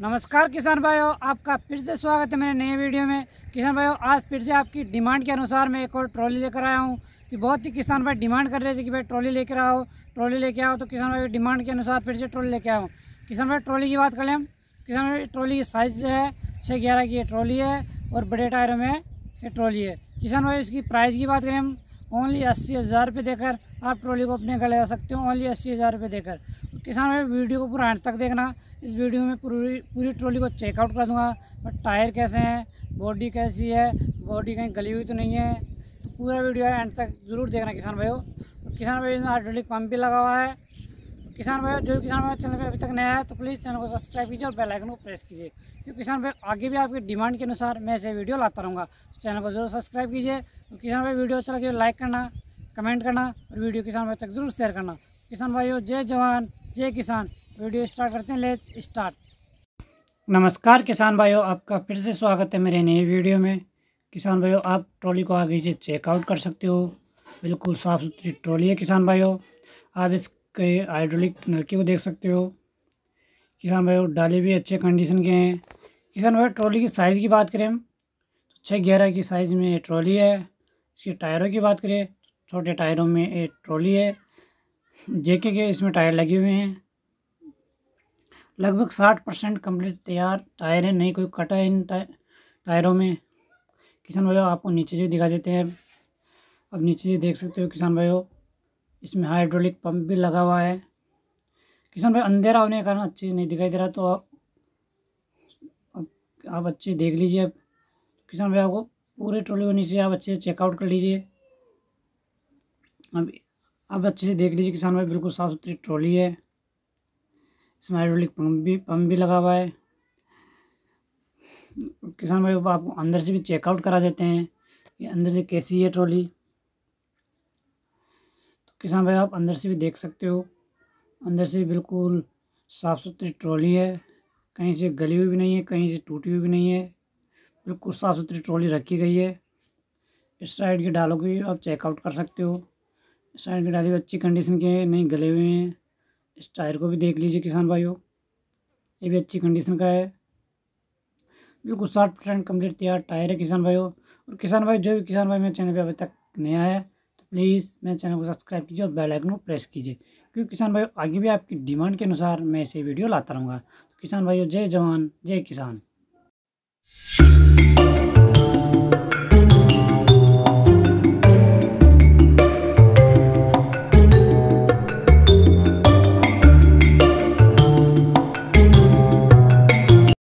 नमस्कार किसान भाइयों आपका फिर से स्वागत है मेरे नए वीडियो में किसान भाइयों आज फिर से आपकी डिमांड के अनुसार मैं एक और ट्रॉली लेकर आया हूँ कि बहुत ही किसान भाई डिमांड कर रहे थे कि भाई ट्रॉली लेकर आओ ट्रॉली लेके आओ तो किसान भाई डिमांड के अनुसार फिर से ट्रॉली लेके आओ किसान भाई ट्रॉली की बात करें हम किसान भाई ट्रॉली की साइज़ है छः ग्यारह की ट्रॉली है और बड़े टायरों में ये ट्रॉली है किसान भाई इसकी प्राइस की बात करें हम ओनली अस्सी हज़ार रुपये देकर आप ट्रॉली को अपने घर ले जा सकते हो ओनली अस्सी हज़ार रुपये देकर किसान भाई वीडियो को पूरा एंड तक देखना इस वीडियो में पूरी पूरी ट्रॉली को चेकआउट कर दूंगा और टायर कैसे हैं बॉडी कैसी है बॉडी कहीं गली हुई तो नहीं है तो पूरा वीडियो एंड तक ज़रूर देखना किसान भाई तो किसान भाई हाइड्रोलिक पम्प भी लगा हुआ है किसान भाई जो किसान भाई चैनल पर अभी तक नया है तो प्लीज़ चैनल को सब्सक्राइब कीजिए और बेलाइकन को प्रेस कीजिए क्योंकि किसान भाई आगे भी आपकी डिमांड के अनुसार मैं ऐसे वीडियो लाता रहूँगा तो चैनल को जरूर सब्सक्राइब कीजिए तो किसान भाई वीडियो अच्छा लगे लाइक तो करना कमेंट करना और वीडियो किसान भाई तक जरूर शेयर करना किसान भाइयों जय जवान जय किसान वीडियो स्टार्ट करते हैं लेट स्टार्ट नमस्कार किसान भाइयों आपका फिर से स्वागत है मेरे नए वीडियो में किसान भाइयों आप ट्रॉली को आगे से चेकआउट कर सकते हो बिल्कुल साफ़ सुथरी ट्रॉली है किसान भाइयों आप इसके हाइड्रोलिक नलके को देख सकते हो किसान भाइयों डाले भी अच्छे कंडीशन के हैं किसान भाई ट्रॉली की साइज़ की बात करें हम तो छः ग्यारह की साइज़ में ये ट्रॉली है इसके टायरों की बात करें तो छोटे टायरों में ये ट्रॉली है जेके के इसमें टायर लगे हुए हैं लगभग साठ परसेंट कम्प्लीट तैयार टायर है नहीं कोई कटा है इन टायरों में किसान भाइयों आपको नीचे से दिखा देते हैं अब नीचे से देख सकते हो किसान भाइयों इसमें हाइड्रोलिक पंप भी लगा हुआ है किसान भाई अंधेरा होने के कारण अच्छे नहीं दिखाई दे रहा तो आप अब आप अच्छे देख लीजिए अब किसान भाई आपको पूरे ट्रोली को नीचे आप अच्छे चेकआउट कर लीजिए अब अब अच्छे से देख लीजिए किसान भाई बिल्कुल साफ़ सुथरी ट्रॉली है इसमें हाइड्रोलिक पम्प भी पम्प भी लगा हुआ है किसान भाई आपको अंदर से भी चेकआउट करा देते हैं कि अंदर से कैसी है ट्रॉली तो किसान भाई आप अंदर से भी देख सकते हो अंदर से बिल्कुल साफ़ सुथरी ट्रॉली है कहीं से गली हुई भी नहीं है कहीं से टूटी हुई भी नहीं है बिल्कुल साफ़ सुथरी ट्रॉली रखी गई है इस साइड के डालों की आप चेकआउट कर सकते हो साइड की डाली भी अच्छी कंडीशन के हैं नहीं गले हुए हैं इस टायर को भी देख लीजिए किसान भाइयों ये भी अच्छी कंडीशन का है बिल्कुल साठ परसेंट कम्प्लीट तैयार टायर है किसान भाइयों और किसान भाई जो भी किसान भाई मेरे चैनल पर अभी तक नया है तो प्लीज़ मेरे चैनल को सब्सक्राइब कीजिए और बेल आइकन को प्रेस कीजिए क्योंकि किसान भाई आगे भी आपकी डिमांड के अनुसार मैं ऐसे वीडियो लाता रहूँगा तो किसान भाइयों जय जवान जय किसान